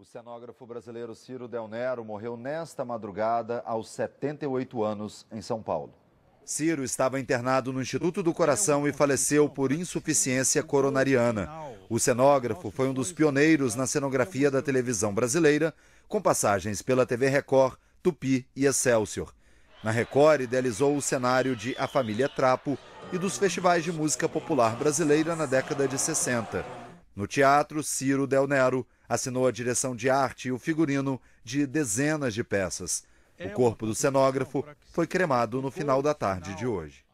O cenógrafo brasileiro Ciro Del Nero morreu nesta madrugada aos 78 anos em São Paulo. Ciro estava internado no Instituto do Coração e faleceu por insuficiência coronariana. O cenógrafo foi um dos pioneiros na cenografia da televisão brasileira, com passagens pela TV Record, Tupi e Excelsior. Na Record, idealizou o cenário de A Família Trapo e dos festivais de música popular brasileira na década de 60. No teatro, Ciro Del Nero assinou a direção de arte e o figurino de dezenas de peças. É o corpo do cenógrafo foi cremado no final da tarde de hoje.